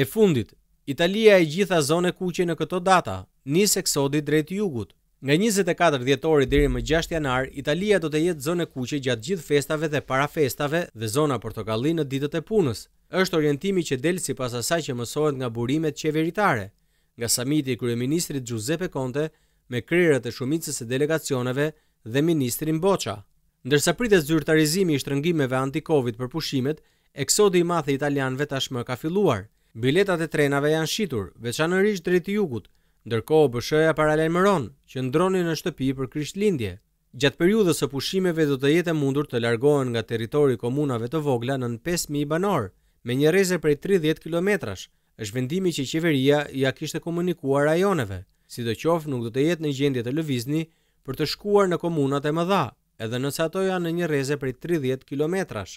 E fundit, Italia e gjitha zone kuqe në këto data, nis eksodit drejt jugut. Nga 24 djetori diri më 6 janar, Italia do të jetë zone kuqe gjatë gjithë festave dhe para festave dhe zona portokalli në ditët e punës. Êshtë orientimi që delë si pas asaj që mësohet nga burimet qeveritare, nga samiti i Kryeministrit Giuseppe Conte me kryrët e shumicës e delegacioneve dhe Ministrin Boqa. Ndërsa pritet zyrtarizimi i shtrëngimeve anti-Covid për pushimet, eksodi i madh italianve italianëve tashmë ka filluar biletat e trenave janë shitur, veçanërisht drejt jugut, ndërkohë BSH-ja paralajmëron që ndronin në shtëpi për Krishtlindje. Gjatë periudhës së pushimeve do të jetë mundur të largohen nga territori i komunave të vogla nën 5000 banor, me një rrezë prej 30 kilometrash. Është vendimi që qeveria ja kishte komunikuar rajoneve. Sidoqoftë nuk do të jetë në gjendje të lëvizni për të shkuar në komunat e mëdha, edhe nëse ato janë në një rrezë prej 30 kilometrash